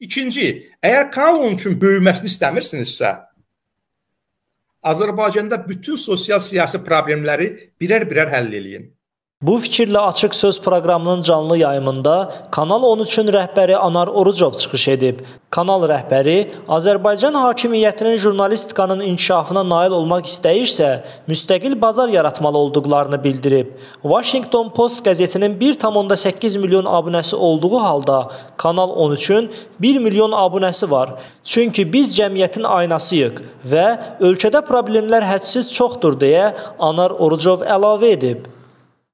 İkinci, əgər kanun üçün böyüməsini istəmirsinizsə, Azərbaycanda bütün sosial-siyasi problemləri birər-birər həll eləyin. Bu fikirlə açıq söz proqramının canlı yayımında Kanal 13-ün rəhbəri Anar Orucov çıxış edib. Kanal rəhbəri Azərbaycan hakimiyyətinin jurnalistikanın inkişafına nail olmaq istəyirsə, müstəqil bazar yaratmalı olduqlarını bildirib. Washington Post qəzetinin 1.8 milyon abunəsi olduğu halda Kanal 13-ün 1 milyon abunəsi var. Çünki biz cəmiyyətin aynasıyıq və ölkədə problemlər hədsiz çoxdur deyə Anar Orucov əlavə edib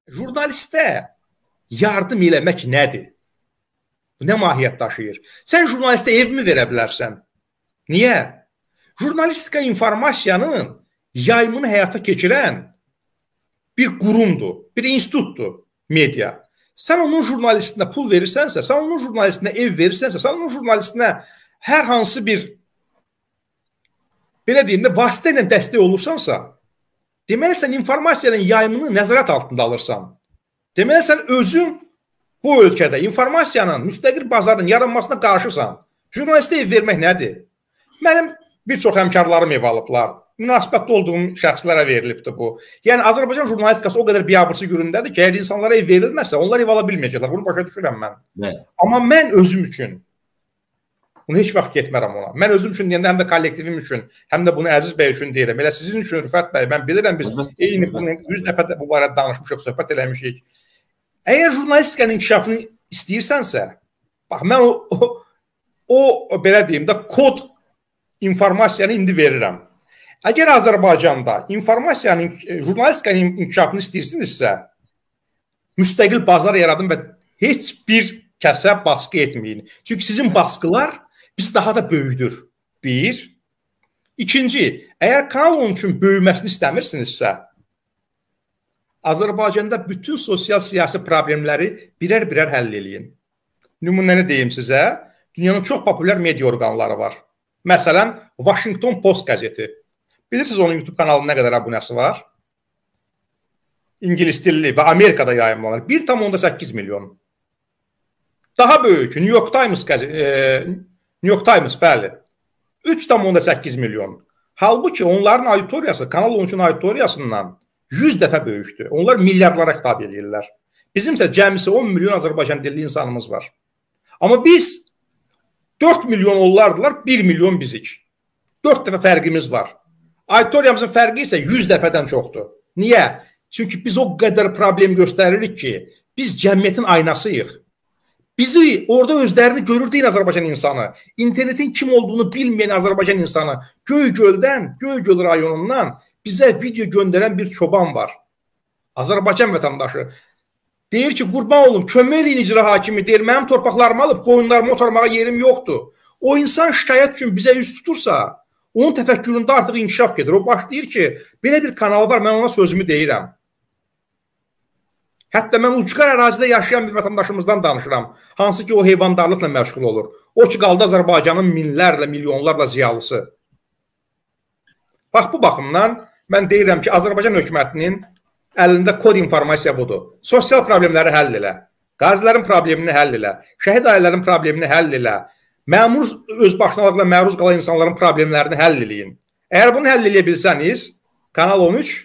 jurnalistə yardım eləmək nədir? Bu nə mahiyyət daşıyır? Sən jurnalistə evmi verə bilərsən? Niyə? Jurnalistika informasiyanın yaymını həyata keçirən bir qurumdur, bir institutdur media. Sən onun jurnalistinə pul verirsənsə, sən onun jurnalistinə ev verirsənsə, sən onun jurnalistinə hər hansı bir belə deyim də vasitə ilə dəstək olursansa, Deməli sən informasiyanın yayımını nəzarət altında alırsan. Deməli sən özün bu ölkədə informasiyanın müstəqil bazarın yaranmasına qarşısan. Jurnalistə ev vermək nədir? Mənim bir çox həmkarlarım ev alıblar. Münasibətdə olduğum şəxslərə verilibdi bu. Yəni Azərbaycan jurnalistikası o qədər biabırçı göründədir ki, əgər insanlara ev verilməsə, onlar ev ala bilməyəcəklər. Bunu başa düşürəm mən. Nə? Amma mən özüm üçün Bunu heç vaxt getmərəm ona. Mən özüm üçün deyəndə həm də kollektivim üçün, həm də bunu Əziz bəy üçün deyirəm. Elə sizin üçün Rüfət bəy, mən bilirəm biz eyni bunu 100 dəfə də bu barədə danışmışıq, söhbət eləmişik. Əgər jurnalistikanın inkişafını istəyirsənsə, bax mən o, o, o belə deyim də kod informasiyanı indi verirəm. Əgər Azərbaycanda informasiyanın e, jurnalistikanın inkişafını istəyirsinizsə, müstəqil bazar yaradın və heç bir kəsə baskı etməyin. Çünki sizin baskılar biz daha da böyüdür. Bir. İkinci, əgər kanal onun üçün böyüməsini istəmirsinizsə, Azərbaycanda bütün sosial siyasi problemləri birər-birər həll eləyin. Nümunəni deyim sizə, dünyanın çox populyar media orqanları var. Məsələn, Washington Post qəzeti. Bilirsiniz onun YouTube kanalının nə qədər abunəsi var? İngilis dilli və Amerikada yayımlanır. 1,8 milyon. Daha böyük New York Times qəzeti, e, New York Times, bəli. 3,8 milyon. Halbuki onların auditoriyası, Kanal 13-ün auditoriyasından 100 dəfə böyükdür. Onlar milyardlara xitab edirlər. Bizim isə cəmisi 10 milyon Azərbaycan dilli insanımız var. Amma biz 4 milyon onlardılar, 1 milyon bizik. 4 dəfə fərqimiz var. Auditoriyamızın fərqi isə 100 dəfədən çoxdur. Niyə? Çünki biz o qədər problem göstəririk ki, biz cəmiyyətin aynasıyıq. Bizi orada özlərini görür deyil Azərbaycan insanı. İnternetin kim olduğunu bilməyən Azərbaycan insanı Göygöldən, Göygöl rayonundan bizə video göndərən bir çoban var. Azərbaycan vətəndaşı. Deyir ki, qurban olum, kömək eləyin icra hakimi, deyir, mənim torpaqlarımı alıb qoyunlarımı otarmağa yerim yoxdur. O insan şikayət üçün bizə üz tutursa, onun təfəkküründə artıq inkişaf gedir. O başlayır ki, belə bir kanal var, mən ona sözümü deyirəm. Hətta mən ucqar ərazidə yaşayan bir vətəndaşımızdan danışıram. Hansı ki, o heyvandarlıqla məşğul olur. O ki, qaldı Azərbaycanın minlərlə, milyonlarla ziyalısı. Bax, bu baxımdan mən deyirəm ki, Azərbaycan hökumətinin əlində kod informasiya budur. Sosial problemləri həll elə. Qazilərin problemini həll elə. Şəhid ailələrin problemini həll elə. Məmur özbaşınalıqla məruz qalan insanların problemlərini həll eləyin. Əgər bunu həll eləyə bilsəniz, Kanal 13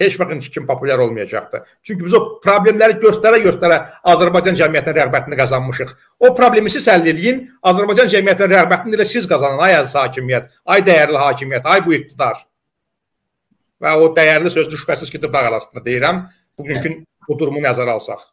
heç vaxt indiki kimi populyar olmayacaqdı. Çünki biz o problemləri göstərə-göstərə Azərbaycan cəmiyyətinin rəğbətini qazanmışıq. O problemi siz həll eləyin, Azərbaycan cəmiyyətinin rəğbətini də siz qazanın, ay əziz hakimiyyət, ay dəyərli hakimiyyət, ay bu iqtidar. Və o dəyərli sözü şübhəsiz ki, dırnaq arasında deyirəm. Bugünkü bu durumu nəzərə alsaq.